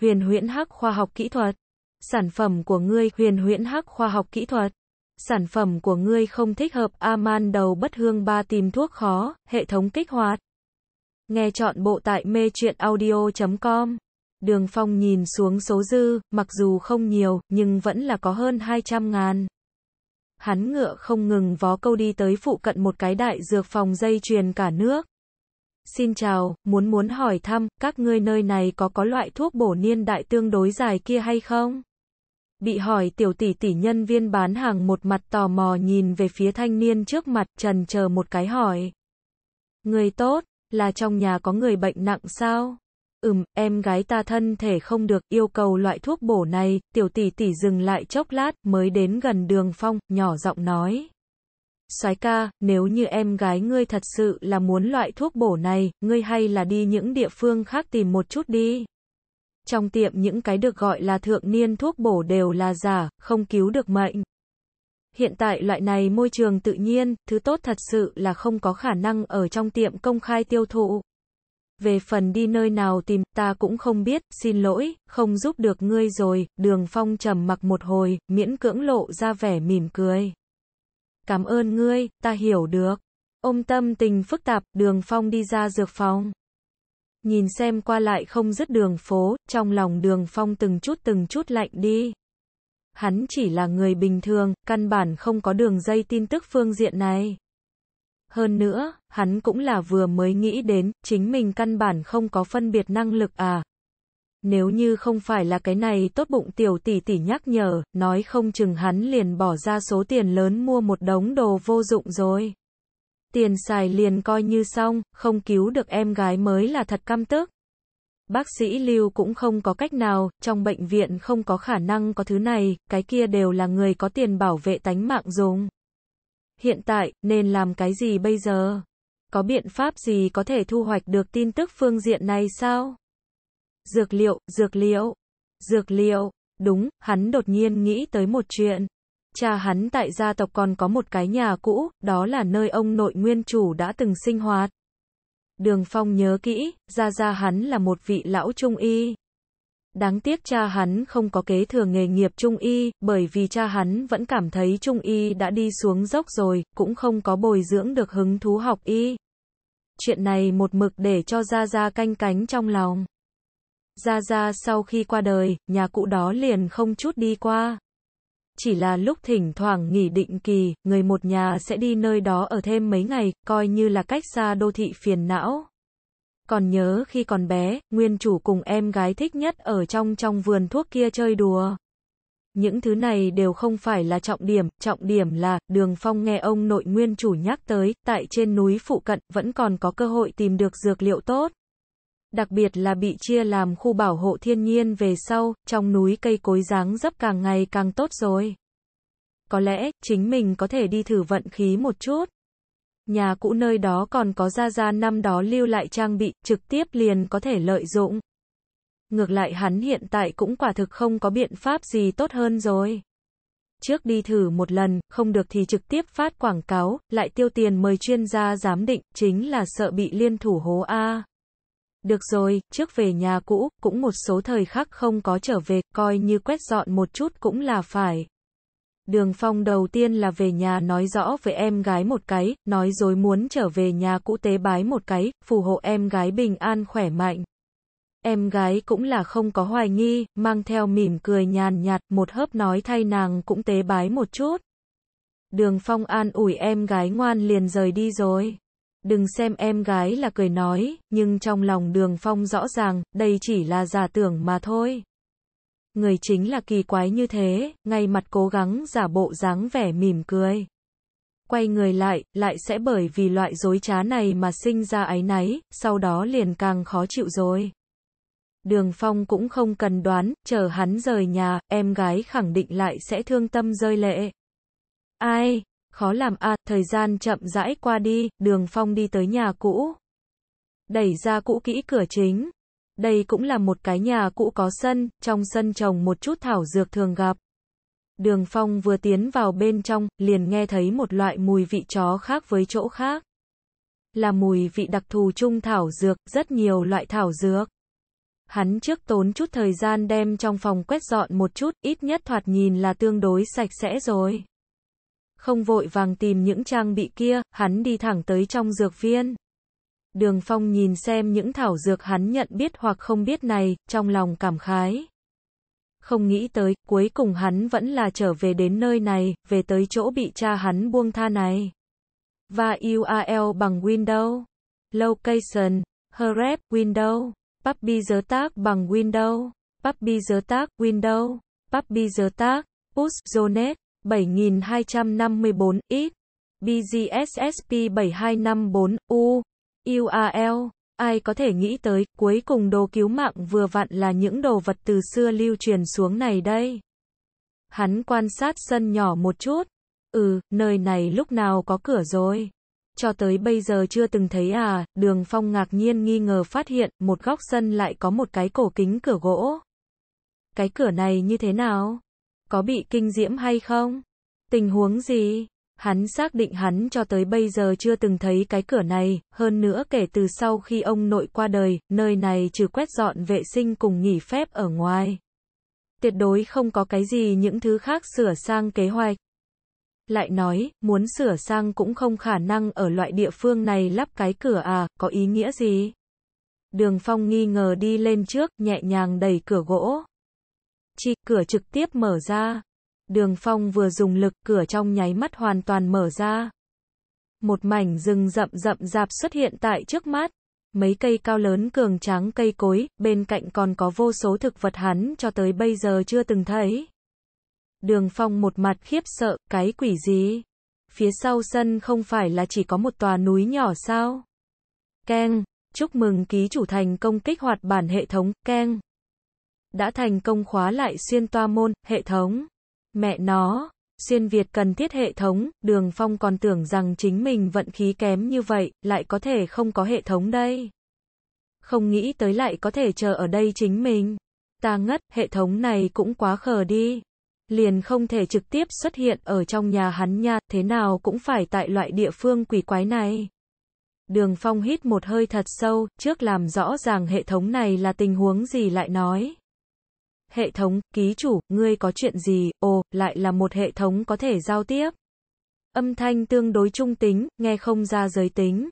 Huyền huyễn hắc khoa học kỹ thuật. Sản phẩm của ngươi huyền huyễn hắc khoa học kỹ thuật. Sản phẩm của ngươi không thích hợp Aman đầu bất hương ba tìm thuốc khó, hệ thống kích hoạt. Nghe chọn bộ tại mê truyện audio.com. Đường Phong nhìn xuống số dư, mặc dù không nhiều, nhưng vẫn là có hơn 200 ngàn. Hắn ngựa không ngừng vó câu đi tới phụ cận một cái đại dược phòng dây chuyền cả nước. Xin chào, muốn muốn hỏi thăm, các ngươi nơi này có có loại thuốc bổ niên đại tương đối dài kia hay không? Bị hỏi tiểu tỷ tỷ nhân viên bán hàng một mặt tò mò nhìn về phía thanh niên trước mặt trần chờ một cái hỏi. Người tốt, là trong nhà có người bệnh nặng sao? Ừm, em gái ta thân thể không được yêu cầu loại thuốc bổ này, tiểu tỷ tỷ dừng lại chốc lát mới đến gần đường phong, nhỏ giọng nói soái ca, nếu như em gái ngươi thật sự là muốn loại thuốc bổ này, ngươi hay là đi những địa phương khác tìm một chút đi. Trong tiệm những cái được gọi là thượng niên thuốc bổ đều là giả, không cứu được mệnh. Hiện tại loại này môi trường tự nhiên, thứ tốt thật sự là không có khả năng ở trong tiệm công khai tiêu thụ. Về phần đi nơi nào tìm, ta cũng không biết, xin lỗi, không giúp được ngươi rồi, đường phong trầm mặc một hồi, miễn cưỡng lộ ra vẻ mỉm cười cảm ơn ngươi, ta hiểu được. Ông tâm tình phức tạp, đường phong đi ra dược phòng. Nhìn xem qua lại không dứt đường phố, trong lòng đường phong từng chút từng chút lạnh đi. Hắn chỉ là người bình thường, căn bản không có đường dây tin tức phương diện này. Hơn nữa, hắn cũng là vừa mới nghĩ đến, chính mình căn bản không có phân biệt năng lực à, nếu như không phải là cái này tốt bụng tiểu tỷ tỷ nhắc nhở, nói không chừng hắn liền bỏ ra số tiền lớn mua một đống đồ vô dụng rồi. Tiền xài liền coi như xong, không cứu được em gái mới là thật căm tức. Bác sĩ Lưu cũng không có cách nào, trong bệnh viện không có khả năng có thứ này, cái kia đều là người có tiền bảo vệ tánh mạng dùng. Hiện tại, nên làm cái gì bây giờ? Có biện pháp gì có thể thu hoạch được tin tức phương diện này sao? Dược liệu, dược liệu, dược liệu, đúng, hắn đột nhiên nghĩ tới một chuyện. Cha hắn tại gia tộc còn có một cái nhà cũ, đó là nơi ông nội nguyên chủ đã từng sinh hoạt. Đường Phong nhớ kỹ, gia gia hắn là một vị lão trung y. Đáng tiếc cha hắn không có kế thừa nghề nghiệp trung y, bởi vì cha hắn vẫn cảm thấy trung y đã đi xuống dốc rồi, cũng không có bồi dưỡng được hứng thú học y. Chuyện này một mực để cho gia gia canh cánh trong lòng. Gia Gia sau khi qua đời, nhà cụ đó liền không chút đi qua. Chỉ là lúc thỉnh thoảng nghỉ định kỳ, người một nhà sẽ đi nơi đó ở thêm mấy ngày, coi như là cách xa đô thị phiền não. Còn nhớ khi còn bé, nguyên chủ cùng em gái thích nhất ở trong trong vườn thuốc kia chơi đùa. Những thứ này đều không phải là trọng điểm, trọng điểm là, đường phong nghe ông nội nguyên chủ nhắc tới, tại trên núi phụ cận, vẫn còn có cơ hội tìm được dược liệu tốt đặc biệt là bị chia làm khu bảo hộ thiên nhiên về sau, trong núi cây cối dáng dấp càng ngày càng tốt rồi. Có lẽ, chính mình có thể đi thử vận khí một chút. Nhà cũ nơi đó còn có gia gia năm đó lưu lại trang bị, trực tiếp liền có thể lợi dụng. Ngược lại hắn hiện tại cũng quả thực không có biện pháp gì tốt hơn rồi. Trước đi thử một lần, không được thì trực tiếp phát quảng cáo, lại tiêu tiền mời chuyên gia giám định, chính là sợ bị liên thủ hố A. Được rồi, trước về nhà cũ, cũng một số thời khắc không có trở về, coi như quét dọn một chút cũng là phải. Đường Phong đầu tiên là về nhà nói rõ với em gái một cái, nói dối muốn trở về nhà cũ tế bái một cái, phù hộ em gái bình an khỏe mạnh. Em gái cũng là không có hoài nghi, mang theo mỉm cười nhàn nhạt, một hớp nói thay nàng cũng tế bái một chút. Đường Phong an ủi em gái ngoan liền rời đi rồi đừng xem em gái là cười nói, nhưng trong lòng đường phong rõ ràng, đây chỉ là giả tưởng mà thôi. Người chính là kỳ quái như thế, ngay mặt cố gắng giả bộ dáng vẻ mỉm cười. Quay người lại, lại sẽ bởi vì loại dối trá này mà sinh ra áy náy, sau đó liền càng khó chịu rồi. Đường Phong cũng không cần đoán, chờ hắn rời nhà, em gái khẳng định lại sẽ thương tâm rơi lệ. Ai, khó làm a à, thời gian chậm rãi qua đi, đường phong đi tới nhà cũ. Đẩy ra cũ kỹ cửa chính. Đây cũng là một cái nhà cũ có sân, trong sân trồng một chút thảo dược thường gặp. Đường phong vừa tiến vào bên trong, liền nghe thấy một loại mùi vị chó khác với chỗ khác. Là mùi vị đặc thù chung thảo dược, rất nhiều loại thảo dược. Hắn trước tốn chút thời gian đem trong phòng quét dọn một chút, ít nhất thoạt nhìn là tương đối sạch sẽ rồi không vội vàng tìm những trang bị kia, hắn đi thẳng tới trong dược viên. Đường Phong nhìn xem những thảo dược hắn nhận biết hoặc không biết này, trong lòng cảm khái. Không nghĩ tới, cuối cùng hắn vẫn là trở về đến nơi này, về tới chỗ bị cha hắn buông tha này. Và URL bằng Windows, Location, Hrep, Windows, Puppy giới tác bằng Windows, Puppy giới tác, Windows, Puppy giới tác, Push, Zonet. 7254 ít BGSSP 7254 U URL Ai có thể nghĩ tới, cuối cùng đồ cứu mạng vừa vặn là những đồ vật từ xưa lưu truyền xuống này đây. Hắn quan sát sân nhỏ một chút. Ừ, nơi này lúc nào có cửa rồi. Cho tới bây giờ chưa từng thấy à, đường phong ngạc nhiên nghi ngờ phát hiện, một góc sân lại có một cái cổ kính cửa gỗ. Cái cửa này như thế nào? Có bị kinh diễm hay không? Tình huống gì? Hắn xác định hắn cho tới bây giờ chưa từng thấy cái cửa này, hơn nữa kể từ sau khi ông nội qua đời, nơi này trừ quét dọn vệ sinh cùng nghỉ phép ở ngoài. Tuyệt đối không có cái gì những thứ khác sửa sang kế hoạch. Lại nói, muốn sửa sang cũng không khả năng ở loại địa phương này lắp cái cửa à, có ý nghĩa gì? Đường Phong nghi ngờ đi lên trước, nhẹ nhàng đẩy cửa gỗ. Chi, cửa trực tiếp mở ra. Đường phong vừa dùng lực cửa trong nháy mắt hoàn toàn mở ra. Một mảnh rừng rậm rậm rạp xuất hiện tại trước mắt. Mấy cây cao lớn cường tráng cây cối, bên cạnh còn có vô số thực vật hắn cho tới bây giờ chưa từng thấy. Đường phong một mặt khiếp sợ, cái quỷ gì? Phía sau sân không phải là chỉ có một tòa núi nhỏ sao? Keng, chúc mừng ký chủ thành công kích hoạt bản hệ thống, Keng đã thành công khóa lại xuyên toa môn, hệ thống. Mẹ nó, xuyên Việt cần thiết hệ thống, đường phong còn tưởng rằng chính mình vận khí kém như vậy, lại có thể không có hệ thống đây. Không nghĩ tới lại có thể chờ ở đây chính mình. Ta ngất, hệ thống này cũng quá khờ đi. Liền không thể trực tiếp xuất hiện ở trong nhà hắn nha, thế nào cũng phải tại loại địa phương quỷ quái này. Đường Phong hít một hơi thật sâu, trước làm rõ ràng hệ thống này là tình huống gì lại nói hệ thống, ký chủ, ngươi có chuyện gì, ồ, lại là một hệ thống có thể giao tiếp. Âm thanh tương đối trung tính, nghe không ra giới tính.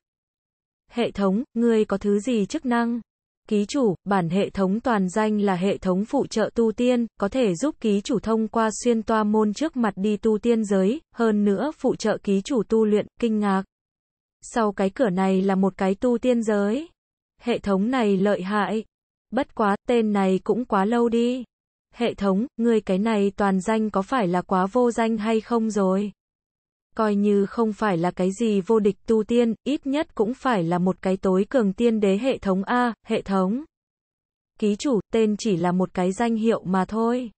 Hệ thống, ngươi có thứ gì chức năng? Ký chủ, bản hệ thống toàn danh là hệ thống phụ trợ tu tiên, có thể giúp ký chủ thông qua xuyên toa môn trước mặt đi tu tiên giới, hơn nữa phụ trợ ký chủ tu luyện, kinh ngạc. Sau cái cửa này là một cái tu tiên giới. Hệ thống này lợi hại, Bất quá, tên này cũng quá lâu đi. Hệ thống, ngươi cái này toàn danh có phải là quá vô danh hay không rồi? Coi như không phải là cái gì vô địch tu tiên, ít nhất cũng phải là một cái tối cường tiên đế hệ thống A, hệ thống. Ký chủ, tên chỉ là một cái danh hiệu mà thôi.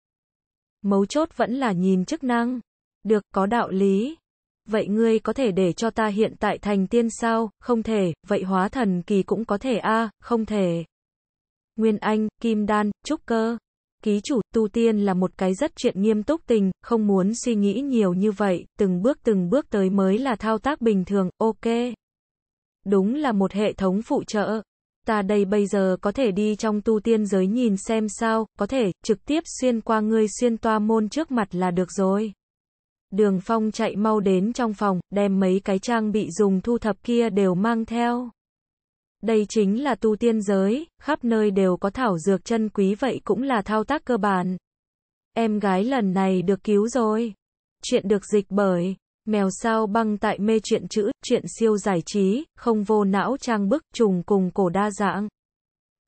Mấu chốt vẫn là nhìn chức năng. Được, có đạo lý. Vậy ngươi có thể để cho ta hiện tại thành tiên sao? Không thể, vậy hóa thần kỳ cũng có thể a, không thể. Nguyên Anh, Kim Đan, Trúc Cơ. Ký chủ, tu tiên là một cái rất chuyện nghiêm túc tình, không muốn suy nghĩ nhiều như vậy, từng bước từng bước tới mới là thao tác bình thường, ok. Đúng là một hệ thống phụ trợ. Ta đây bây giờ có thể đi trong tu tiên giới nhìn xem sao, có thể, trực tiếp xuyên qua ngươi xuyên toa môn trước mặt là được rồi. Đường Phong chạy mau đến trong phòng, đem mấy cái trang bị dùng thu thập kia đều mang theo. Đây chính là tu tiên giới, khắp nơi đều có thảo dược chân quý vậy cũng là thao tác cơ bản. Em gái lần này được cứu rồi. Chuyện được dịch bởi Mèo sao băng tại mê chuyện chữ, chuyện siêu giải trí, không vô não trang bức, trùng cùng cổ đa dạng.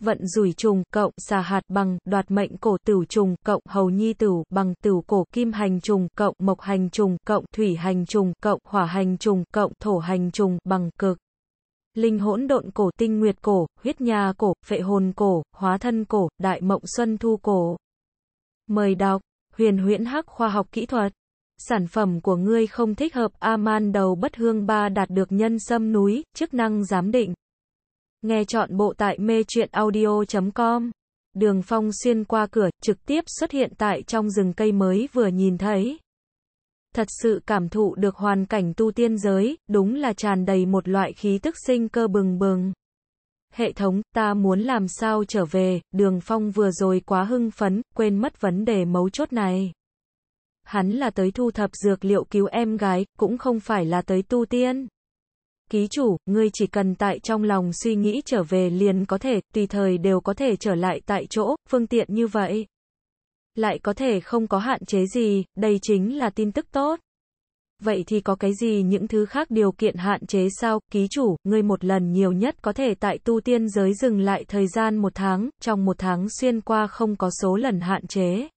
Vận rủi trùng, cộng, xà hạt bằng, đoạt mệnh cổ tửu trùng, cộng, hầu nhi tửu, bằng tửu cổ, kim hành trùng, cộng, mộc hành trùng, cộng, thủy hành trùng, cộng, hỏa hành trùng, cộng, thổ hành trùng, bằng cực linh hỗn độn cổ, tinh nguyệt cổ, huyết nhà cổ, phệ hồn cổ, hóa thân cổ, đại mộng xuân thu cổ. Mời đọc, huyền huyễn hắc khoa học kỹ thuật. Sản phẩm của ngươi không thích hợp Aman đầu bất hương ba đạt được nhân sâm núi, chức năng giám định. Nghe chọn bộ tại mê truyện audio.com. Đường phong xuyên qua cửa, trực tiếp xuất hiện tại trong rừng cây mới vừa nhìn thấy thật sự cảm thụ được hoàn cảnh tu tiên giới, đúng là tràn đầy một loại khí tức sinh cơ bừng bừng. Hệ thống, ta muốn làm sao trở về, đường phong vừa rồi quá hưng phấn, quên mất vấn đề mấu chốt này. Hắn là tới thu thập dược liệu cứu em gái, cũng không phải là tới tu tiên. Ký chủ, ngươi chỉ cần tại trong lòng suy nghĩ trở về liền có thể, tùy thời đều có thể trở lại tại chỗ, phương tiện như vậy lại có thể không có hạn chế gì, đây chính là tin tức tốt. Vậy thì có cái gì những thứ khác điều kiện hạn chế sao? Ký chủ, ngươi một lần nhiều nhất có thể tại tu tiên giới dừng lại thời gian một tháng, trong một tháng xuyên qua không có số lần hạn chế.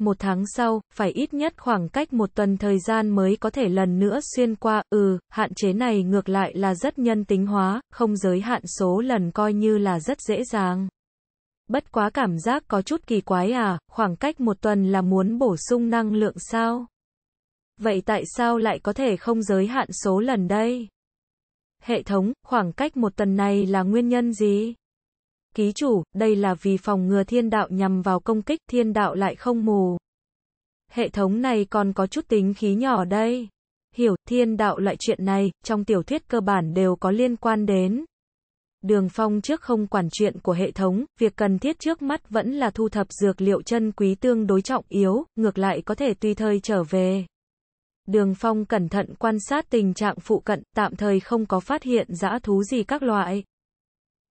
Một tháng sau, phải ít nhất khoảng cách một tuần thời gian mới có thể lần nữa xuyên qua, ừ, hạn chế này ngược lại là rất nhân tính hóa, không giới hạn số lần coi như là rất dễ dàng bất quá cảm giác có chút kỳ quái à, khoảng cách một tuần là muốn bổ sung năng lượng sao? Vậy tại sao lại có thể không giới hạn số lần đây? Hệ thống, khoảng cách một tuần này là nguyên nhân gì? Ký chủ, đây là vì phòng ngừa thiên đạo nhằm vào công kích, thiên đạo lại không mù. Hệ thống này còn có chút tính khí nhỏ đây. Hiểu, thiên đạo loại chuyện này, trong tiểu thuyết cơ bản đều có liên quan đến. Đường Phong trước không quản chuyện của hệ thống, việc cần thiết trước mắt vẫn là thu thập dược liệu chân quý tương đối trọng yếu, ngược lại có thể tùy thời trở về. Đường Phong cẩn thận quan sát tình trạng phụ cận, tạm thời không có phát hiện dã thú gì các loại.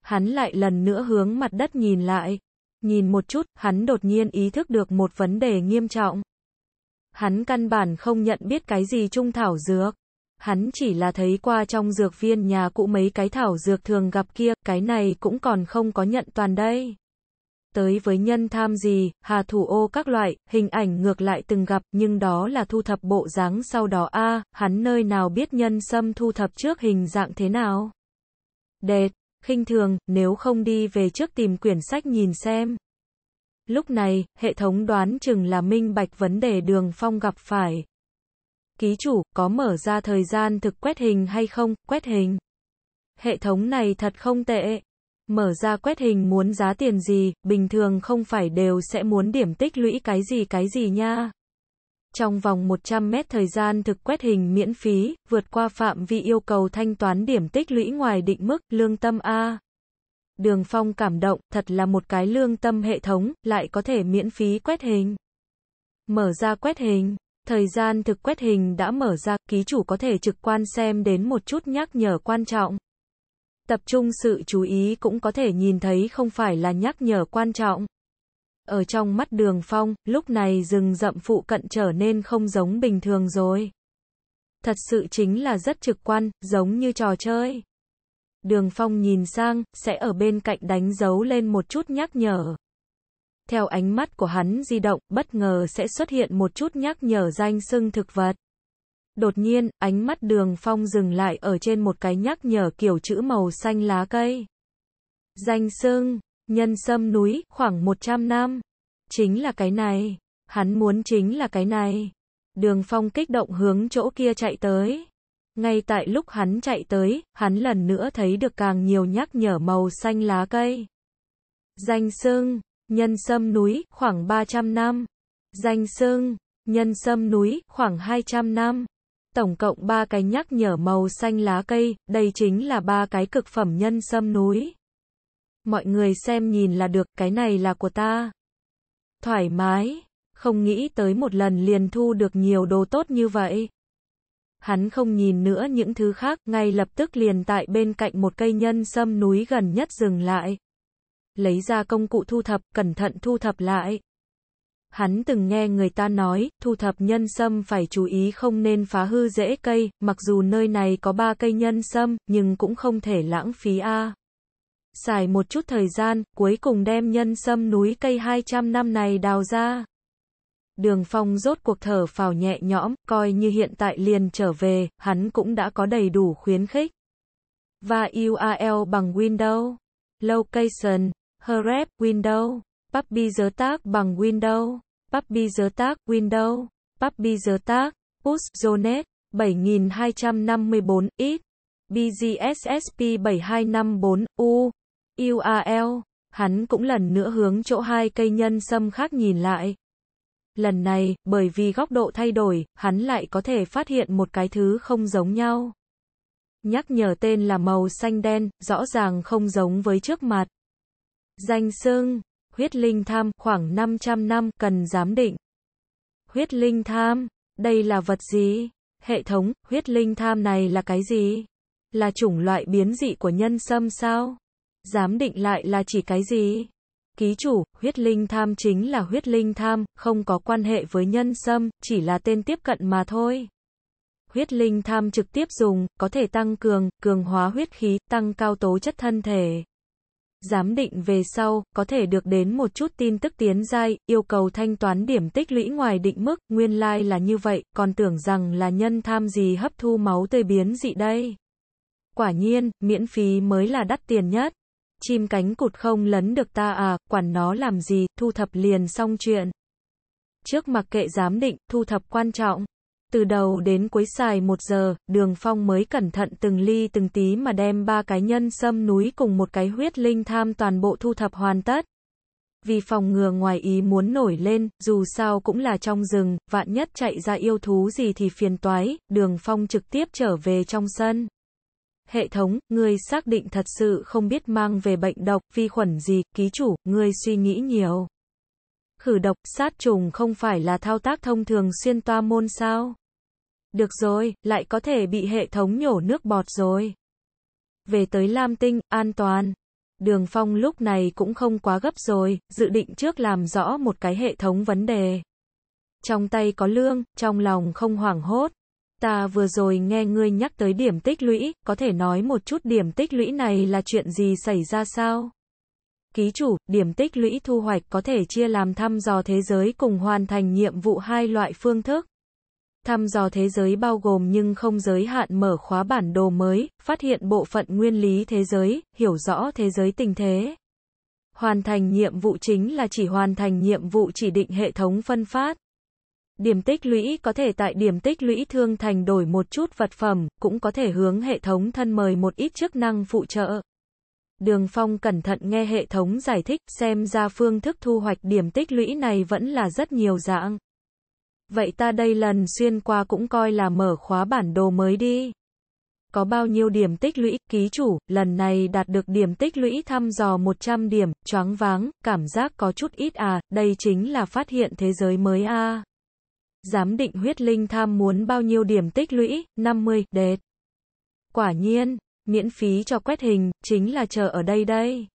Hắn lại lần nữa hướng mặt đất nhìn lại. Nhìn một chút, hắn đột nhiên ý thức được một vấn đề nghiêm trọng. Hắn căn bản không nhận biết cái gì trung thảo dược hắn chỉ là thấy qua trong dược viên nhà cụ mấy cái thảo dược thường gặp kia, cái này cũng còn không có nhận toàn đây. Tới với nhân tham gì, hà thủ ô các loại, hình ảnh ngược lại từng gặp, nhưng đó là thu thập bộ dáng sau đó a hắn nơi nào biết nhân sâm thu thập trước hình dạng thế nào. Đệt, khinh thường, nếu không đi về trước tìm quyển sách nhìn xem. Lúc này, hệ thống đoán chừng là minh bạch vấn đề đường phong gặp phải, Ký chủ, có mở ra thời gian thực quét hình hay không? Quét hình. Hệ thống này thật không tệ. Mở ra quét hình muốn giá tiền gì, bình thường không phải đều sẽ muốn điểm tích lũy cái gì cái gì nha. Trong vòng 100 mét thời gian thực quét hình miễn phí, vượt qua phạm vi yêu cầu thanh toán điểm tích lũy ngoài định mức, lương tâm A. Đường Phong cảm động, thật là một cái lương tâm hệ thống, lại có thể miễn phí quét hình. Mở ra quét hình. Thời gian thực quét hình đã mở ra, ký chủ có thể trực quan xem đến một chút nhắc nhở quan trọng. Tập trung sự chú ý cũng có thể nhìn thấy không phải là nhắc nhở quan trọng. Ở trong mắt đường phong, lúc này rừng rậm phụ cận trở nên không giống bình thường rồi. Thật sự chính là rất trực quan, giống như trò chơi. Đường phong nhìn sang, sẽ ở bên cạnh đánh dấu lên một chút nhắc nhở theo ánh mắt của hắn di động, bất ngờ sẽ xuất hiện một chút nhắc nhở danh xưng thực vật. Đột nhiên, ánh mắt đường phong dừng lại ở trên một cái nhắc nhở kiểu chữ màu xanh lá cây. Danh xưng, nhân sâm núi, khoảng 100 năm. Chính là cái này. Hắn muốn chính là cái này. Đường phong kích động hướng chỗ kia chạy tới. Ngay tại lúc hắn chạy tới, hắn lần nữa thấy được càng nhiều nhắc nhở màu xanh lá cây. Danh xưng, nhân sâm núi, khoảng 300 năm. Danh sưng, nhân sâm núi, khoảng 200 năm. Tổng cộng 3 cái nhắc nhở màu xanh lá cây, đây chính là ba cái cực phẩm nhân sâm núi. Mọi người xem nhìn là được, cái này là của ta. Thoải mái, không nghĩ tới một lần liền thu được nhiều đồ tốt như vậy. Hắn không nhìn nữa những thứ khác, ngay lập tức liền tại bên cạnh một cây nhân sâm núi gần nhất dừng lại lấy ra công cụ thu thập, cẩn thận thu thập lại. Hắn từng nghe người ta nói, thu thập nhân sâm phải chú ý không nên phá hư rễ cây, mặc dù nơi này có ba cây nhân sâm, nhưng cũng không thể lãng phí a. Xài một chút thời gian, cuối cùng đem nhân sâm núi cây 200 năm này đào ra. Đường Phong rốt cuộc thở phào nhẹ nhõm, coi như hiện tại liền trở về, hắn cũng đã có đầy đủ khuyến khích. Và URL bằng Windows. Location hrep Windows, puppy dớ tác bằng Windows, puppy dớ tác Windows, puppy dớ tác push zonet 7254 x bgssp 7254 u url hắn cũng lần nữa hướng chỗ hai cây nhân sâm khác nhìn lại lần này bởi vì góc độ thay đổi hắn lại có thể phát hiện một cái thứ không giống nhau nhắc nhở tên là màu xanh đen rõ ràng không giống với trước mặt Danh xưng, huyết linh tham khoảng 500 năm cần giám định. Huyết linh tham, đây là vật gì? Hệ thống, huyết linh tham này là cái gì? Là chủng loại biến dị của nhân sâm sao? Giám định lại là chỉ cái gì? Ký chủ, huyết linh tham chính là huyết linh tham, không có quan hệ với nhân sâm, chỉ là tên tiếp cận mà thôi. Huyết linh tham trực tiếp dùng, có thể tăng cường, cường hóa huyết khí, tăng cao tố chất thân thể. Giám định về sau, có thể được đến một chút tin tức tiến giai, yêu cầu thanh toán điểm tích lũy ngoài định mức, nguyên lai like là như vậy, còn tưởng rằng là nhân tham gì hấp thu máu tươi biến dị đây. Quả nhiên, miễn phí mới là đắt tiền nhất. Chim cánh cụt không lấn được ta à, quản nó làm gì, thu thập liền xong chuyện. Trước mặc kệ giám định, thu thập quan trọng. Từ đầu đến cuối xài một giờ, đường phong mới cẩn thận từng ly từng tí mà đem ba cái nhân sâm núi cùng một cái huyết linh tham toàn bộ thu thập hoàn tất. Vì phòng ngừa ngoài ý muốn nổi lên, dù sao cũng là trong rừng, vạn nhất chạy ra yêu thú gì thì phiền toái, đường phong trực tiếp trở về trong sân. Hệ thống, người xác định thật sự không biết mang về bệnh độc, vi khuẩn gì, ký chủ, người suy nghĩ nhiều khử độc, sát trùng không phải là thao tác thông thường xuyên toa môn sao? Được rồi, lại có thể bị hệ thống nhổ nước bọt rồi. Về tới Lam Tinh, an toàn. Đường Phong lúc này cũng không quá gấp rồi, dự định trước làm rõ một cái hệ thống vấn đề. Trong tay có lương, trong lòng không hoảng hốt. Ta vừa rồi nghe ngươi nhắc tới điểm tích lũy, có thể nói một chút điểm tích lũy này là chuyện gì xảy ra sao? Ký chủ, điểm tích lũy thu hoạch có thể chia làm thăm dò thế giới cùng hoàn thành nhiệm vụ hai loại phương thức thăm dò thế giới bao gồm nhưng không giới hạn mở khóa bản đồ mới, phát hiện bộ phận nguyên lý thế giới, hiểu rõ thế giới tình thế. Hoàn thành nhiệm vụ chính là chỉ hoàn thành nhiệm vụ chỉ định hệ thống phân phát. Điểm tích lũy có thể tại điểm tích lũy thương thành đổi một chút vật phẩm, cũng có thể hướng hệ thống thân mời một ít chức năng phụ trợ. Đường Phong cẩn thận nghe hệ thống giải thích, xem ra phương thức thu hoạch điểm tích lũy này vẫn là rất nhiều dạng. Vậy ta đây lần xuyên qua cũng coi là mở khóa bản đồ mới đi. Có bao nhiêu điểm tích lũy, ký chủ, lần này đạt được điểm tích lũy thăm dò 100 điểm, choáng váng, cảm giác có chút ít à, đây chính là phát hiện thế giới mới a. À. Giám định huyết linh tham muốn bao nhiêu điểm tích lũy, 50, đệt. Quả nhiên, miễn phí cho quét hình, chính là chờ ở đây đây.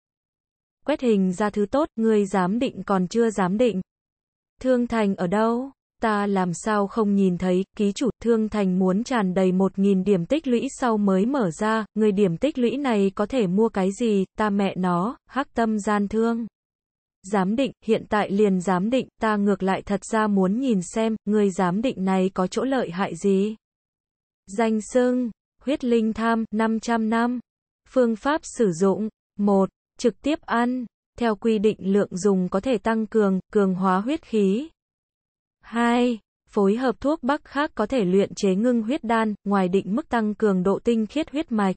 Quét hình ra thứ tốt, người giám định còn chưa giám định. Thương Thành ở đâu? ta làm sao không nhìn thấy, ký chủ, thương thành muốn tràn đầy 1.000 điểm tích lũy sau mới mở ra, người điểm tích lũy này có thể mua cái gì, ta mẹ nó, hắc tâm gian thương. Giám định, hiện tại liền giám định, ta ngược lại thật ra muốn nhìn xem, người giám định này có chỗ lợi hại gì. Danh xưng, huyết linh tham, 500 năm. Phương pháp sử dụng, 1. Trực tiếp ăn. Theo quy định lượng dùng có thể tăng cường, cường hóa huyết khí, 2. Phối hợp thuốc bắc khác có thể luyện chế ngưng huyết đan, ngoài định mức tăng cường độ tinh khiết huyết mạch.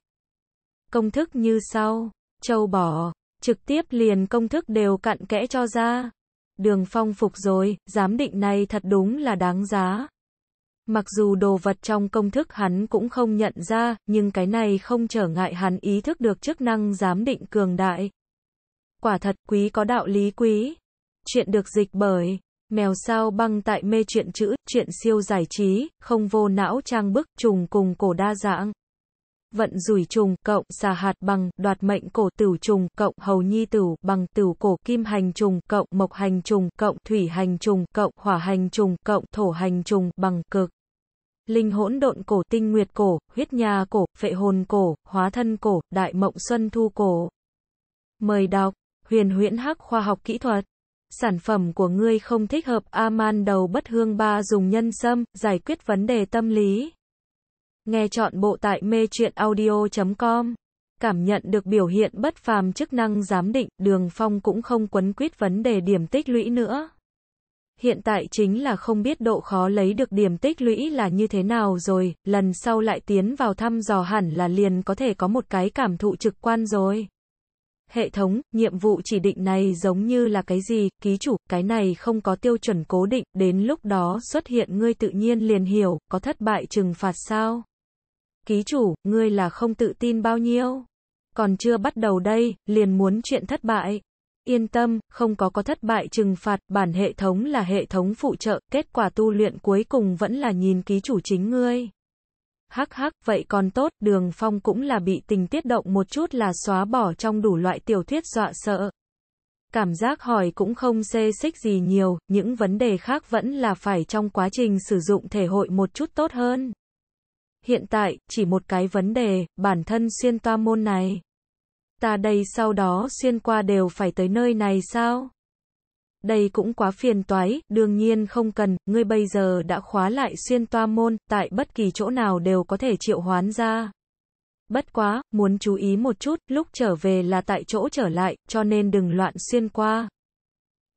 Công thức như sau. Châu bỏ, trực tiếp liền công thức đều cặn kẽ cho ra. Đường phong phục rồi, giám định này thật đúng là đáng giá. Mặc dù đồ vật trong công thức hắn cũng không nhận ra, nhưng cái này không trở ngại hắn ý thức được chức năng giám định cường đại. Quả thật quý có đạo lý quý. Chuyện được dịch bởi Mèo sao băng tại mê chuyện chữ, chuyện siêu giải trí, không vô não trang bức, trùng cùng cổ đa dạng. Vận rủi trùng, cộng, xà hạt bằng, đoạt mệnh cổ tửu trùng, cộng, hầu nhi tửu, bằng tửu cổ, kim hành trùng, cộng, mộc hành trùng, cộng, thủy hành trùng, cộng, hỏa hành trùng, cộng, thổ hành trùng, bằng cực. Linh hỗn độn cổ, tinh nguyệt cổ, huyết nhà cổ, phệ hồn cổ, hóa thân cổ, đại mộng xuân thu cổ. Mời đọc, huyền huyễn hắc khoa học kỹ thuật sản phẩm của ngươi không thích hợp. Aman đầu bất hương ba dùng nhân sâm, giải quyết vấn đề tâm lý. Nghe chọn bộ tại mê truyện audio.com. Cảm nhận được biểu hiện bất phàm chức năng giám định, đường phong cũng không quấn quýt vấn đề điểm tích lũy nữa. Hiện tại chính là không biết độ khó lấy được điểm tích lũy là như thế nào rồi, lần sau lại tiến vào thăm dò hẳn là liền có thể có một cái cảm thụ trực quan rồi. Hệ thống, nhiệm vụ chỉ định này giống như là cái gì, ký chủ, cái này không có tiêu chuẩn cố định, đến lúc đó xuất hiện ngươi tự nhiên liền hiểu, có thất bại trừng phạt sao? Ký chủ, ngươi là không tự tin bao nhiêu? Còn chưa bắt đầu đây, liền muốn chuyện thất bại. Yên tâm, không có có thất bại trừng phạt, bản hệ thống là hệ thống phụ trợ, kết quả tu luyện cuối cùng vẫn là nhìn ký chủ chính ngươi. Hắc hắc, vậy còn tốt, đường phong cũng là bị tình tiết động một chút là xóa bỏ trong đủ loại tiểu thuyết dọa sợ. Cảm giác hỏi cũng không xê xích gì nhiều, những vấn đề khác vẫn là phải trong quá trình sử dụng thể hội một chút tốt hơn. Hiện tại, chỉ một cái vấn đề, bản thân xuyên toa môn này. Ta đây sau đó xuyên qua đều phải tới nơi này sao? đây cũng quá phiền toái, đương nhiên không cần, ngươi bây giờ đã khóa lại xuyên toa môn, tại bất kỳ chỗ nào đều có thể triệu hoán ra. Bất quá, muốn chú ý một chút, lúc trở về là tại chỗ trở lại, cho nên đừng loạn xuyên qua.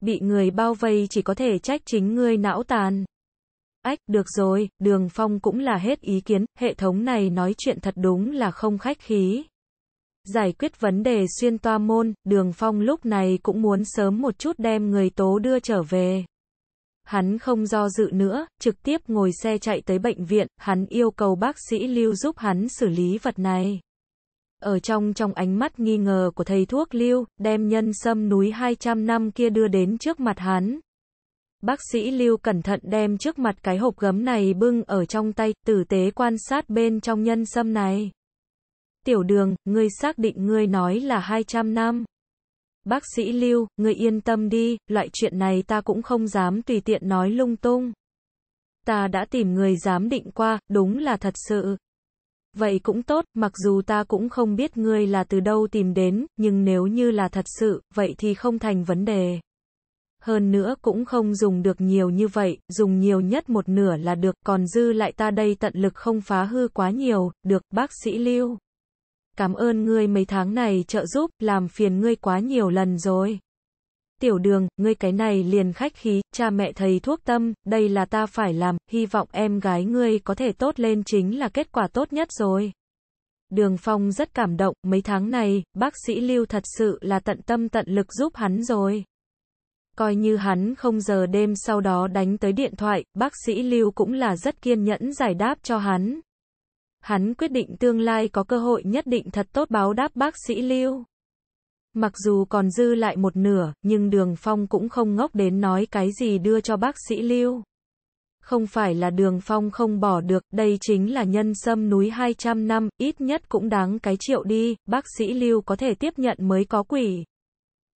Bị người bao vây chỉ có thể trách chính ngươi não tàn. Ách, được rồi, đường phong cũng là hết ý kiến, hệ thống này nói chuyện thật đúng là không khách khí. Giải quyết vấn đề xuyên toa môn, đường phong lúc này cũng muốn sớm một chút đem người tố đưa trở về. Hắn không do dự nữa, trực tiếp ngồi xe chạy tới bệnh viện, hắn yêu cầu bác sĩ Lưu giúp hắn xử lý vật này. Ở trong trong ánh mắt nghi ngờ của thầy thuốc Lưu, đem nhân sâm núi 200 năm kia đưa đến trước mặt hắn. Bác sĩ Lưu cẩn thận đem trước mặt cái hộp gấm này bưng ở trong tay, tử tế quan sát bên trong nhân sâm này. Tiểu đường, ngươi xác định ngươi nói là 200 năm. Bác sĩ Lưu, ngươi yên tâm đi, loại chuyện này ta cũng không dám tùy tiện nói lung tung. Ta đã tìm người giám định qua, đúng là thật sự. Vậy cũng tốt, mặc dù ta cũng không biết ngươi là từ đâu tìm đến, nhưng nếu như là thật sự, vậy thì không thành vấn đề. Hơn nữa cũng không dùng được nhiều như vậy, dùng nhiều nhất một nửa là được, còn dư lại ta đây tận lực không phá hư quá nhiều, được, bác sĩ Lưu cảm ơn ngươi mấy tháng này trợ giúp, làm phiền ngươi quá nhiều lần rồi. Tiểu đường, ngươi cái này liền khách khí, cha mẹ thầy thuốc tâm, đây là ta phải làm, hy vọng em gái ngươi có thể tốt lên chính là kết quả tốt nhất rồi. Đường Phong rất cảm động, mấy tháng này, bác sĩ Lưu thật sự là tận tâm tận lực giúp hắn rồi. Coi như hắn không giờ đêm sau đó đánh tới điện thoại, bác sĩ Lưu cũng là rất kiên nhẫn giải đáp cho hắn. Hắn quyết định tương lai có cơ hội nhất định thật tốt báo đáp bác sĩ Lưu. Mặc dù còn dư lại một nửa, nhưng Đường Phong cũng không ngốc đến nói cái gì đưa cho bác sĩ Lưu. Không phải là Đường Phong không bỏ được, đây chính là nhân sâm núi 200 năm, ít nhất cũng đáng cái triệu đi, bác sĩ Lưu có thể tiếp nhận mới có quỷ.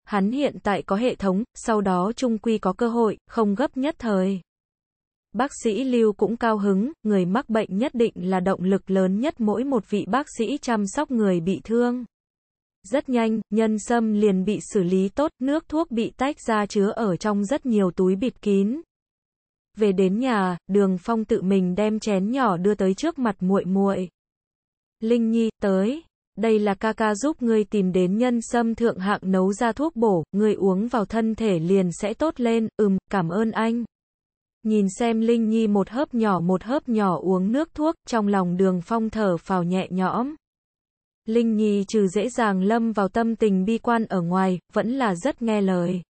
Hắn hiện tại có hệ thống, sau đó trung quy có cơ hội, không gấp nhất thời bác sĩ Lưu cũng cao hứng, người mắc bệnh nhất định là động lực lớn nhất mỗi một vị bác sĩ chăm sóc người bị thương. Rất nhanh, nhân sâm liền bị xử lý tốt, nước thuốc bị tách ra chứa ở trong rất nhiều túi bịt kín. Về đến nhà, Đường Phong tự mình đem chén nhỏ đưa tới trước mặt muội muội. Linh Nhi, tới. Đây là ca ca giúp ngươi tìm đến nhân sâm thượng hạng nấu ra thuốc bổ, ngươi uống vào thân thể liền sẽ tốt lên, ừm, cảm ơn anh. Nhìn xem Linh Nhi một hớp nhỏ một hớp nhỏ uống nước thuốc, trong lòng đường phong thở phào nhẹ nhõm. Linh Nhi trừ dễ dàng lâm vào tâm tình bi quan ở ngoài, vẫn là rất nghe lời.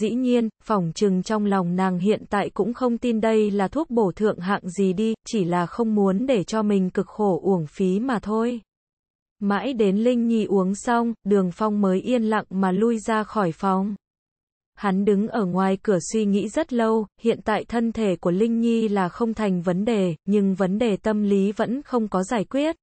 Dĩ nhiên, phỏng trừng trong lòng nàng hiện tại cũng không tin đây là thuốc bổ thượng hạng gì đi, chỉ là không muốn để cho mình cực khổ uổng phí mà thôi. Mãi đến Linh Nhi uống xong, đường phong mới yên lặng mà lui ra khỏi phòng. Hắn đứng ở ngoài cửa suy nghĩ rất lâu, hiện tại thân thể của Linh Nhi là không thành vấn đề, nhưng vấn đề tâm lý vẫn không có giải quyết.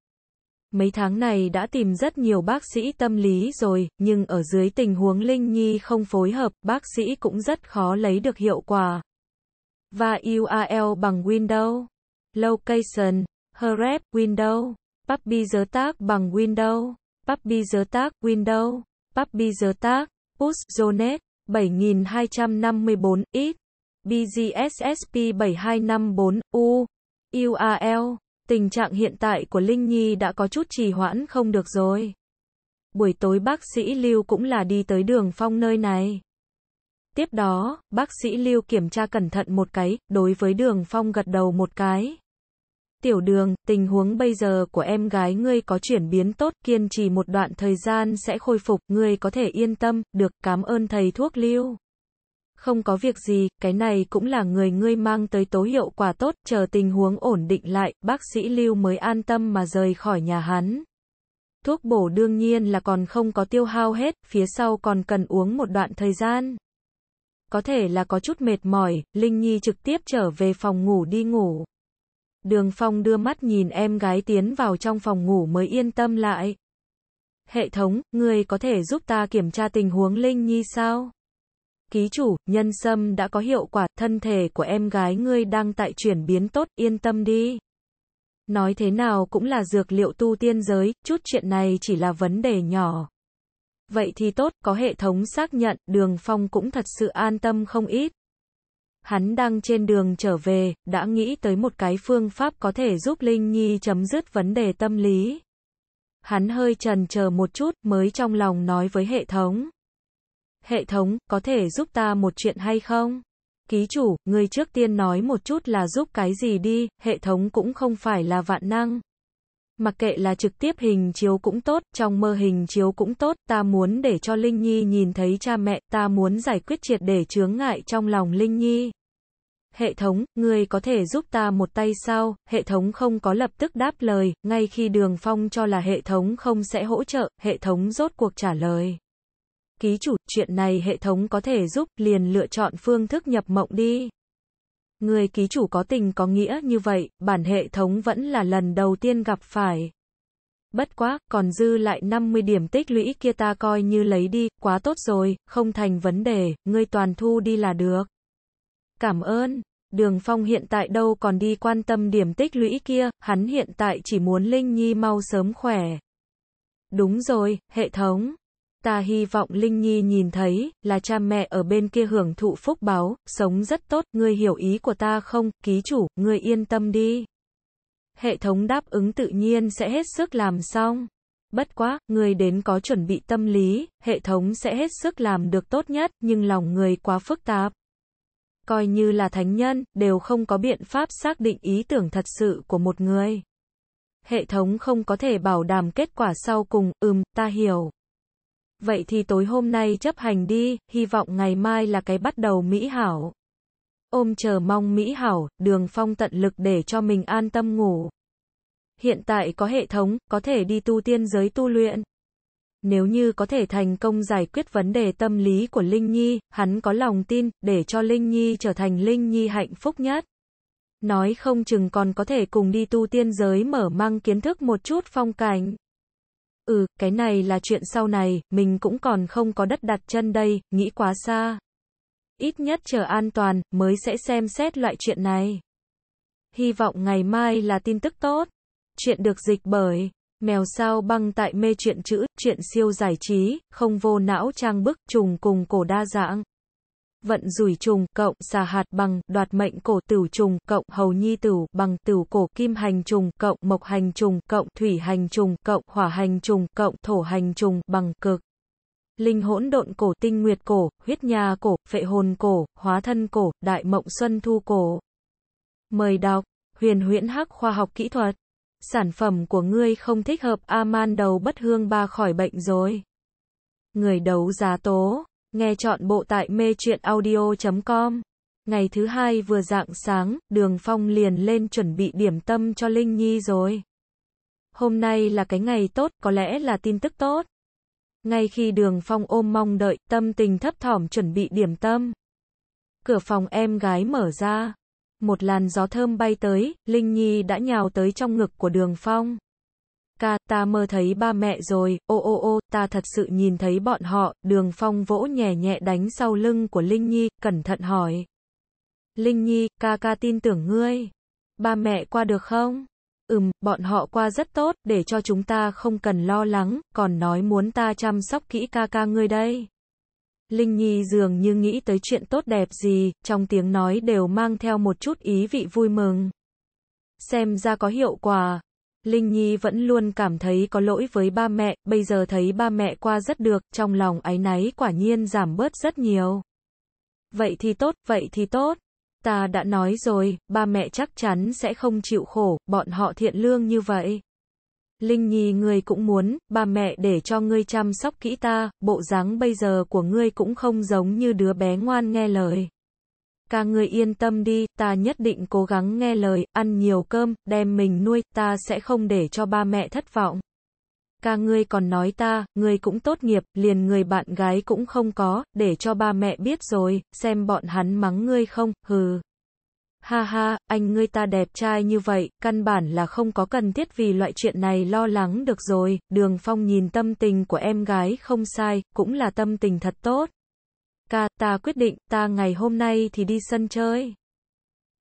Mấy tháng này đã tìm rất nhiều bác sĩ tâm lý rồi, nhưng ở dưới tình huống Linh Nhi không phối hợp, bác sĩ cũng rất khó lấy được hiệu quả. Và URL bằng Windows, Location, Href, Windows, Puppy giới tác bằng Windows, Puppy giới tác, Windows, Puppy giới tác, Push, Zonet. 7254 ít BGSSP 7254 U url Tình trạng hiện tại của Linh Nhi đã có chút trì hoãn không được rồi. Buổi tối bác sĩ Lưu cũng là đi tới đường phong nơi này. Tiếp đó, bác sĩ Lưu kiểm tra cẩn thận một cái, đối với đường phong gật đầu một cái. Tiểu đường, tình huống bây giờ của em gái ngươi có chuyển biến tốt, kiên trì một đoạn thời gian sẽ khôi phục, ngươi có thể yên tâm, được, cảm ơn thầy thuốc lưu. Không có việc gì, cái này cũng là người ngươi mang tới tố hiệu quả tốt, chờ tình huống ổn định lại, bác sĩ lưu mới an tâm mà rời khỏi nhà hắn. Thuốc bổ đương nhiên là còn không có tiêu hao hết, phía sau còn cần uống một đoạn thời gian. Có thể là có chút mệt mỏi, Linh Nhi trực tiếp trở về phòng ngủ đi ngủ. Đường Phong đưa mắt nhìn em gái tiến vào trong phòng ngủ mới yên tâm lại. Hệ thống, người có thể giúp ta kiểm tra tình huống Linh Nhi sao? Ký chủ, nhân sâm đã có hiệu quả, thân thể của em gái ngươi đang tại chuyển biến tốt, yên tâm đi. Nói thế nào cũng là dược liệu tu tiên giới, chút chuyện này chỉ là vấn đề nhỏ. Vậy thì tốt, có hệ thống xác nhận, đường phong cũng thật sự an tâm không ít. Hắn đang trên đường trở về, đã nghĩ tới một cái phương pháp có thể giúp Linh Nhi chấm dứt vấn đề tâm lý. Hắn hơi trần chờ một chút mới trong lòng nói với hệ thống. Hệ thống, có thể giúp ta một chuyện hay không? Ký chủ, người trước tiên nói một chút là giúp cái gì đi, hệ thống cũng không phải là vạn năng. Mặc kệ là trực tiếp hình chiếu cũng tốt, trong mơ hình chiếu cũng tốt, ta muốn để cho Linh Nhi nhìn thấy cha mẹ, ta muốn giải quyết triệt để chướng ngại trong lòng Linh Nhi. Hệ thống, người có thể giúp ta một tay sao? Hệ thống không có lập tức đáp lời, ngay khi đường phong cho là hệ thống không sẽ hỗ trợ, hệ thống rốt cuộc trả lời. Ký chủ, chuyện này hệ thống có thể giúp, liền lựa chọn phương thức nhập mộng đi. Người ký chủ có tình có nghĩa như vậy, bản hệ thống vẫn là lần đầu tiên gặp phải. Bất quá, còn dư lại 50 điểm tích lũy kia ta coi như lấy đi, quá tốt rồi, không thành vấn đề, ngươi toàn thu đi là được. Cảm ơn. Đường Phong hiện tại đâu còn đi quan tâm điểm tích lũy kia, hắn hiện tại chỉ muốn Linh Nhi mau sớm khỏe. Đúng rồi, hệ thống ta hy vọng Linh Nhi nhìn thấy, là cha mẹ ở bên kia hưởng thụ phúc báo, sống rất tốt, ngươi hiểu ý của ta không, ký chủ, ngươi yên tâm đi. Hệ thống đáp ứng tự nhiên sẽ hết sức làm xong. Bất quá, người đến có chuẩn bị tâm lý, hệ thống sẽ hết sức làm được tốt nhất, nhưng lòng người quá phức tạp. Coi như là thánh nhân, đều không có biện pháp xác định ý tưởng thật sự của một người. Hệ thống không có thể bảo đảm kết quả sau cùng, ừm, ta hiểu vậy thì tối hôm nay chấp hành đi, hy vọng ngày mai là cái bắt đầu mỹ hảo. Ôm chờ mong mỹ hảo, đường phong tận lực để cho mình an tâm ngủ. Hiện tại có hệ thống, có thể đi tu tiên giới tu luyện. Nếu như có thể thành công giải quyết vấn đề tâm lý của Linh Nhi, hắn có lòng tin, để cho Linh Nhi trở thành Linh Nhi hạnh phúc nhất. Nói không chừng còn có thể cùng đi tu tiên giới mở mang kiến thức một chút phong cảnh. Ừ, cái này là chuyện sau này, mình cũng còn không có đất đặt chân đây, nghĩ quá xa. Ít nhất chờ an toàn, mới sẽ xem xét loại chuyện này. Hy vọng ngày mai là tin tức tốt. Chuyện được dịch bởi Mèo sao băng tại mê chuyện chữ, chuyện siêu giải trí, không vô não trang bức, trùng cùng cổ đa dạng vận rủi trùng, cộng, xà hạt bằng, đoạt mệnh cổ tửu trùng, cộng, hầu nhi tửu, bằng tửu cổ kim hành trùng, cộng, mộc hành trùng, cộng, thủy hành trùng, cộng, hỏa hành trùng, cộng, thổ hành trùng, bằng, cực. Linh hỗn độn cổ tinh nguyệt cổ, huyết nhà cổ, phệ hồn cổ, hóa thân cổ, đại mộng xuân thu cổ. Mời đọc, huyền huyễn hắc khoa học kỹ thuật. Sản phẩm của ngươi không thích hợp aman đầu bất hương ba khỏi bệnh rồi. Người đấu giá tố Nghe chọn bộ tại mê truyện audio.com. Ngày thứ hai vừa dạng sáng, Đường Phong liền lên chuẩn bị điểm tâm cho Linh Nhi rồi. Hôm nay là cái ngày tốt, có lẽ là tin tức tốt. Ngay khi Đường Phong ôm mong đợi, tâm tình thấp thỏm chuẩn bị điểm tâm. Cửa phòng em gái mở ra. Một làn gió thơm bay tới, Linh Nhi đã nhào tới trong ngực của Đường Phong ca, ta mơ thấy ba mẹ rồi, ô ô ô, ta thật sự nhìn thấy bọn họ, đường phong vỗ nhẹ nhẹ đánh sau lưng của Linh Nhi, cẩn thận hỏi. Linh Nhi, ca ca tin tưởng ngươi. Ba mẹ qua được không? Ừm, bọn họ qua rất tốt, để cho chúng ta không cần lo lắng, còn nói muốn ta chăm sóc kỹ ca ca ngươi đây. Linh Nhi dường như nghĩ tới chuyện tốt đẹp gì, trong tiếng nói đều mang theo một chút ý vị vui mừng. Xem ra có hiệu quả, Linh Nhi vẫn luôn cảm thấy có lỗi với ba mẹ, bây giờ thấy ba mẹ qua rất được, trong lòng ái náy quả nhiên giảm bớt rất nhiều. Vậy thì tốt, vậy thì tốt. Ta đã nói rồi, ba mẹ chắc chắn sẽ không chịu khổ, bọn họ thiện lương như vậy. Linh Nhi người cũng muốn, ba mẹ để cho ngươi chăm sóc kỹ ta, bộ dáng bây giờ của ngươi cũng không giống như đứa bé ngoan nghe lời ca ngươi yên tâm đi, ta nhất định cố gắng nghe lời, ăn nhiều cơm, đem mình nuôi, ta sẽ không để cho ba mẹ thất vọng. Ca ngươi còn nói ta, ngươi cũng tốt nghiệp, liền người bạn gái cũng không có, để cho ba mẹ biết rồi, xem bọn hắn mắng ngươi không, hừ. Ha ha, anh ngươi ta đẹp trai như vậy, căn bản là không có cần thiết vì loại chuyện này lo lắng được rồi, đường phong nhìn tâm tình của em gái không sai, cũng là tâm tình thật tốt. Ca, ta quyết định, ta ngày hôm nay thì đi sân chơi.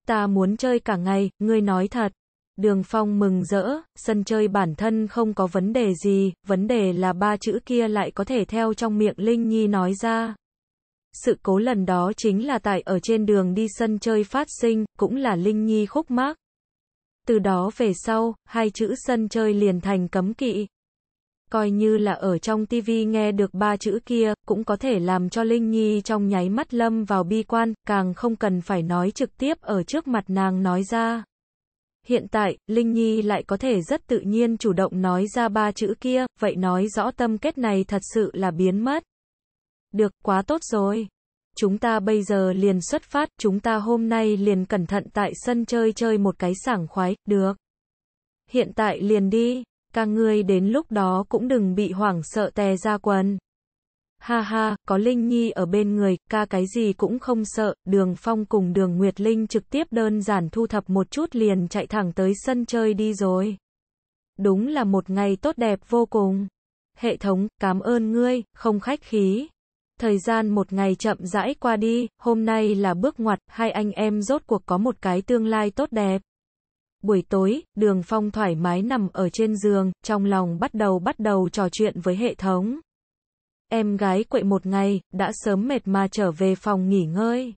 Ta muốn chơi cả ngày, ngươi nói thật. Đường Phong mừng rỡ, sân chơi bản thân không có vấn đề gì, vấn đề là ba chữ kia lại có thể theo trong miệng Linh Nhi nói ra. Sự cố lần đó chính là tại ở trên đường đi sân chơi phát sinh, cũng là Linh Nhi khúc mắc. Từ đó về sau, hai chữ sân chơi liền thành cấm kỵ coi như là ở trong tivi nghe được ba chữ kia, cũng có thể làm cho Linh Nhi trong nháy mắt lâm vào bi quan, càng không cần phải nói trực tiếp ở trước mặt nàng nói ra. Hiện tại, Linh Nhi lại có thể rất tự nhiên chủ động nói ra ba chữ kia, vậy nói rõ tâm kết này thật sự là biến mất. Được, quá tốt rồi. Chúng ta bây giờ liền xuất phát, chúng ta hôm nay liền cẩn thận tại sân chơi chơi một cái sảng khoái, được. Hiện tại liền đi ca ngươi đến lúc đó cũng đừng bị hoảng sợ tè ra quần. Ha ha, có Linh Nhi ở bên người, ca cái gì cũng không sợ, đường phong cùng đường Nguyệt Linh trực tiếp đơn giản thu thập một chút liền chạy thẳng tới sân chơi đi rồi. Đúng là một ngày tốt đẹp vô cùng. Hệ thống, cảm ơn ngươi, không khách khí. Thời gian một ngày chậm rãi qua đi, hôm nay là bước ngoặt, hai anh em rốt cuộc có một cái tương lai tốt đẹp. Buổi tối, Đường Phong thoải mái nằm ở trên giường, trong lòng bắt đầu bắt đầu trò chuyện với hệ thống. Em gái quậy một ngày, đã sớm mệt mà trở về phòng nghỉ ngơi.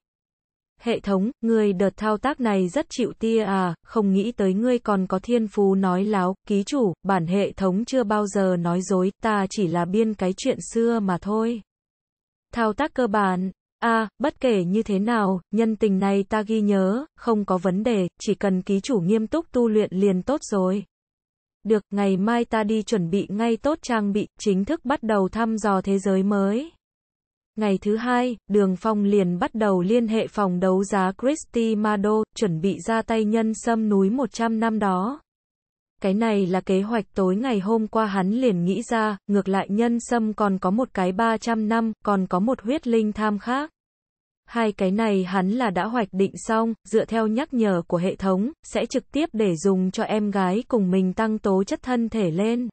Hệ thống, người đợt thao tác này rất chịu tia à, không nghĩ tới ngươi còn có thiên phú nói láo, ký chủ, bản hệ thống chưa bao giờ nói dối, ta chỉ là biên cái chuyện xưa mà thôi. Thao tác cơ bản, À, bất kể như thế nào, nhân tình này ta ghi nhớ, không có vấn đề, chỉ cần ký chủ nghiêm túc tu luyện liền tốt rồi. Được, ngày mai ta đi chuẩn bị ngay tốt trang bị, chính thức bắt đầu thăm dò thế giới mới. Ngày thứ hai, Đường Phong liền bắt đầu liên hệ phòng đấu giá Christy Mado, chuẩn bị ra tay nhân sâm núi 100 năm đó. Cái này là kế hoạch tối ngày hôm qua hắn liền nghĩ ra, ngược lại nhân sâm còn có một cái 300 năm, còn có một huyết linh tham khác. Hai cái này hắn là đã hoạch định xong, dựa theo nhắc nhở của hệ thống, sẽ trực tiếp để dùng cho em gái cùng mình tăng tố chất thân thể lên.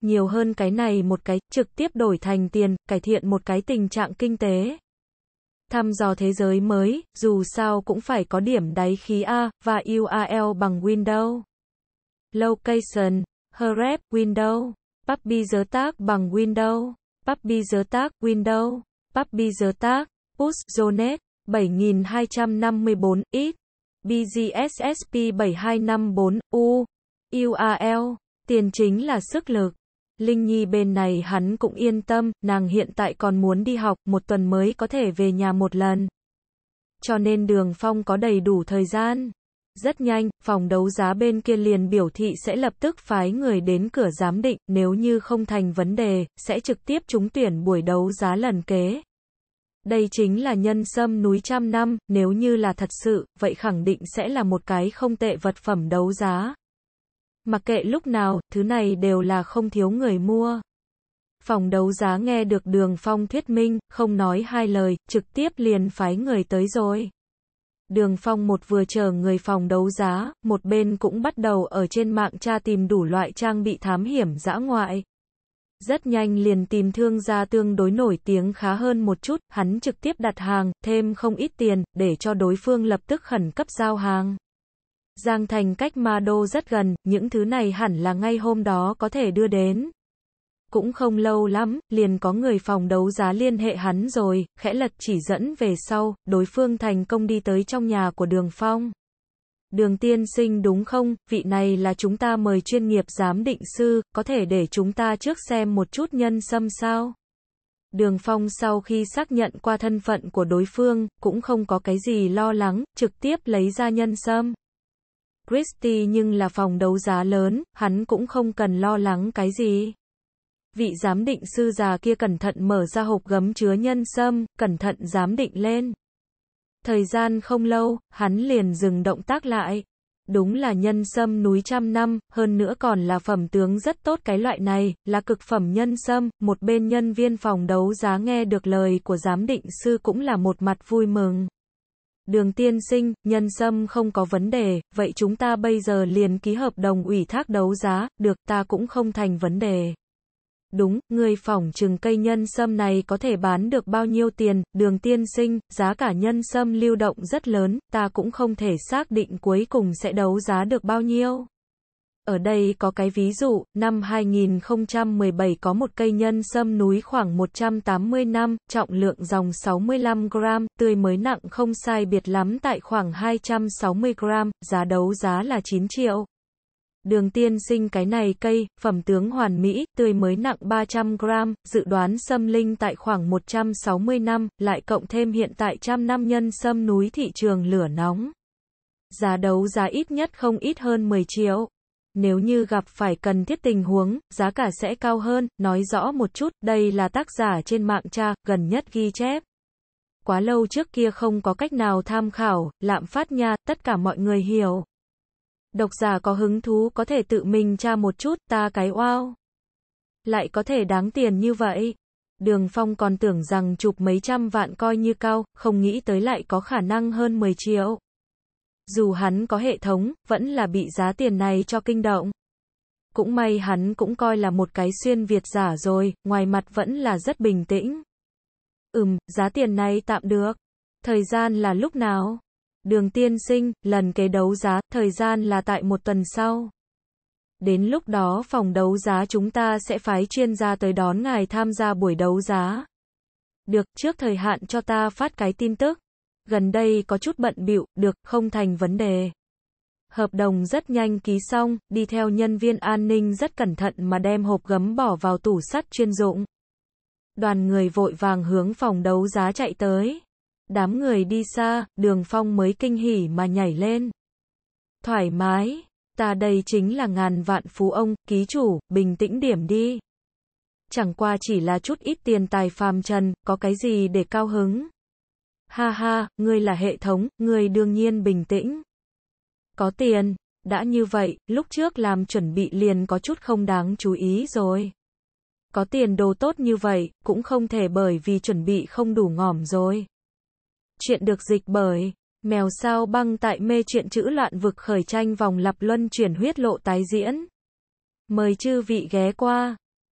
Nhiều hơn cái này một cái, trực tiếp đổi thành tiền, cải thiện một cái tình trạng kinh tế. Thăm dò thế giới mới, dù sao cũng phải có điểm đáy khí A, và URL bằng Windows. Location, Hrep, Window, Puppy giới tác bằng Window, Puppy giới tác Window, Puppy giới tác, Push Zonet, 7254, X, BGSSP 7254, U, URL, tiền chính là sức lực. Linh Nhi bên này hắn cũng yên tâm, nàng hiện tại còn muốn đi học, một tuần mới có thể về nhà một lần. Cho nên đường phong có đầy đủ thời gian. Rất nhanh, phòng đấu giá bên kia liền biểu thị sẽ lập tức phái người đến cửa giám định, nếu như không thành vấn đề, sẽ trực tiếp trúng tuyển buổi đấu giá lần kế. Đây chính là nhân sâm núi trăm năm, nếu như là thật sự, vậy khẳng định sẽ là một cái không tệ vật phẩm đấu giá. Mặc kệ lúc nào, thứ này đều là không thiếu người mua. Phòng đấu giá nghe được đường phong thuyết minh, không nói hai lời, trực tiếp liền phái người tới rồi. Đường Phong một vừa chờ người phòng đấu giá, một bên cũng bắt đầu ở trên mạng tra tìm đủ loại trang bị thám hiểm dã ngoại. Rất nhanh liền tìm thương gia tương đối nổi tiếng khá hơn một chút, hắn trực tiếp đặt hàng, thêm không ít tiền, để cho đối phương lập tức khẩn cấp giao hàng. Giang thành cách Ma Đô rất gần, những thứ này hẳn là ngay hôm đó có thể đưa đến. Cũng không lâu lắm, liền có người phòng đấu giá liên hệ hắn rồi, khẽ lật chỉ dẫn về sau, đối phương thành công đi tới trong nhà của đường phong. Đường tiên sinh đúng không, vị này là chúng ta mời chuyên nghiệp giám định sư, có thể để chúng ta trước xem một chút nhân xâm sao? Đường Phong sau khi xác nhận qua thân phận của đối phương, cũng không có cái gì lo lắng, trực tiếp lấy ra nhân sâm. Christie nhưng là phòng đấu giá lớn, hắn cũng không cần lo lắng cái gì. Vị giám định sư già kia cẩn thận mở ra hộp gấm chứa nhân sâm, cẩn thận giám định lên. Thời gian không lâu, hắn liền dừng động tác lại. Đúng là nhân sâm núi trăm năm, hơn nữa còn là phẩm tướng rất tốt cái loại này, là cực phẩm nhân sâm, một bên nhân viên phòng đấu giá nghe được lời của giám định sư cũng là một mặt vui mừng. Đường tiên sinh, nhân sâm không có vấn đề, vậy chúng ta bây giờ liền ký hợp đồng ủy thác đấu giá, được ta cũng không thành vấn đề. Đúng, người phỏng trừng cây nhân sâm này có thể bán được bao nhiêu tiền, đường tiên sinh, giá cả nhân sâm lưu động rất lớn, ta cũng không thể xác định cuối cùng sẽ đấu giá được bao nhiêu. Ở đây có cái ví dụ, năm 2017 có một cây nhân sâm núi khoảng 180 năm, trọng lượng dòng 65 gram, tươi mới nặng không sai biệt lắm tại khoảng 260 gram, giá đấu giá là 9 triệu. Đường tiên sinh cái này cây, phẩm tướng hoàn mỹ, tươi mới nặng 300 gram, dự đoán xâm linh tại khoảng 160 năm, lại cộng thêm hiện tại trăm năm nhân xâm núi thị trường lửa nóng. Giá đấu giá ít nhất không ít hơn 10 triệu. Nếu như gặp phải cần thiết tình huống, giá cả sẽ cao hơn, nói rõ một chút, đây là tác giả trên mạng tra, gần nhất ghi chép quá lâu trước kia không có cách nào tham khảo, lạm phát nha, tất cả mọi người hiểu. Độc giả có hứng thú có thể tự mình tra một chút ta cái wow. Lại có thể đáng tiền như vậy. Đường Phong còn tưởng rằng chụp mấy trăm vạn coi như cao, không nghĩ tới lại có khả năng hơn 10 triệu. Dù hắn có hệ thống, vẫn là bị giá tiền này cho kinh động. Cũng may hắn cũng coi là một cái xuyên Việt giả rồi, ngoài mặt vẫn là rất bình tĩnh. Ừm, giá tiền này tạm được. Thời gian là lúc nào? Đường tiên sinh, lần kế đấu giá, thời gian là tại một tuần sau. Đến lúc đó phòng đấu giá chúng ta sẽ phái chuyên gia tới đón ngài tham gia buổi đấu giá. Được, trước thời hạn cho ta phát cái tin tức. Gần đây có chút bận bịu, được, không thành vấn đề. Hợp đồng rất nhanh ký xong, đi theo nhân viên an ninh rất cẩn thận mà đem hộp gấm bỏ vào tủ sắt chuyên dụng. Đoàn người vội vàng hướng phòng đấu giá chạy tới. Đám người đi xa, đường phong mới kinh hỉ mà nhảy lên. Thoải mái, ta đây chính là ngàn vạn phú ông, ký chủ, bình tĩnh điểm đi. Chẳng qua chỉ là chút ít tiền tài phàm trần, có cái gì để cao hứng. Ha ha, ngươi là hệ thống, ngươi đương nhiên bình tĩnh. Có tiền, đã như vậy, lúc trước làm chuẩn bị liền có chút không đáng chú ý rồi. Có tiền đồ tốt như vậy, cũng không thể bởi vì chuẩn bị không đủ ngỏm rồi. Chuyện được dịch bởi Mèo sao băng tại mê chuyện chữ loạn vực khởi tranh vòng lặp luân chuyển huyết lộ tái diễn. Mời chư vị ghé qua.